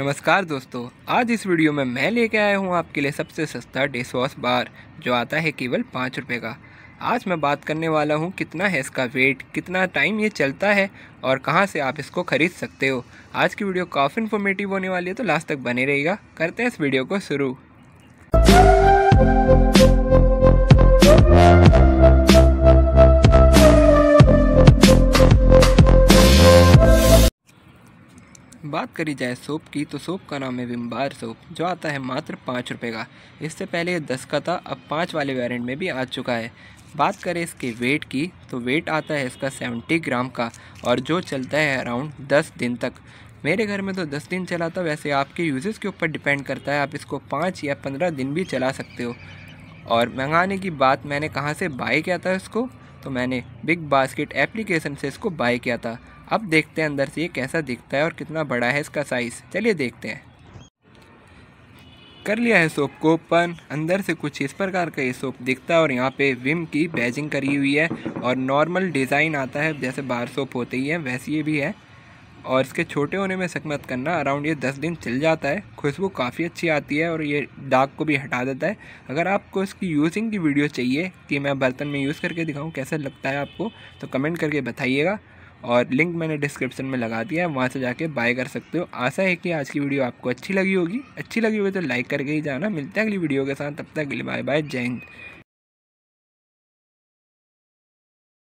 नमस्कार दोस्तों आज इस वीडियो में मैं लेके आया हूँ आपके लिए सबसे सस्ता डिश वॉश बार जो आता है केवल पाँच रुपये का आज मैं बात करने वाला हूँ कितना है इसका वेट कितना टाइम ये चलता है और कहाँ से आप इसको ख़रीद सकते हो आज की वीडियो काफ़ी इन्फॉर्मेटिव होने वाली है तो लास्ट तक बने रहेगा करते हैं इस वीडियो को शुरू बात करी जाए सोप की तो सोप का नाम है विम्बार सोप जो आता है मात्र पाँच रुपये का इससे पहले ये दस का था अब पाँच वाले वेरिएंट में भी आ चुका है बात करें इसके वेट की तो वेट आता है इसका सेवेंटी ग्राम का और जो चलता है अराउंड दस दिन तक मेरे घर में तो दस दिन चला था वैसे आपके यूजेस के ऊपर डिपेंड करता है आप इसको पाँच या पंद्रह दिन भी चला सकते हो और मंगाने की बात मैंने कहाँ से बाई किया था इसको तो मैंने बिग बास्केट एप्लीकेशन से इसको बाय किया था अब देखते हैं अंदर से ये कैसा दिखता है और कितना बड़ा है इसका साइज़ चलिए देखते हैं कर लिया है सोप को ओपन अंदर से कुछ इस प्रकार का ये सोप दिखता है और यहाँ पे विम की बैजिंग करी हुई है और नॉर्मल डिज़ाइन आता है जैसे बार सोप होते ही है वैसे ये भी है और इसके छोटे होने में सकमत करना अराउंड ये दस दिन चल जाता है खुशबू काफ़ी अच्छी आती है और ये दाग को भी हटा देता है अगर आपको इसकी यूजिंग की वीडियो चाहिए कि मैं बर्तन में यूज़ करके दिखाऊँ कैसा लगता है आपको तो कमेंट करके बताइएगा और लिंक मैंने डिस्क्रिप्शन में लगा दिया है वहाँ से जाके बाय कर सकते हो आशा है कि आज की वीडियो आपको अच्छी लगी होगी अच्छी लगी होगी तो लाइक करके ही जाना मिलते हैं अगली वीडियो के साथ तब तक बाय बाय जय हिंद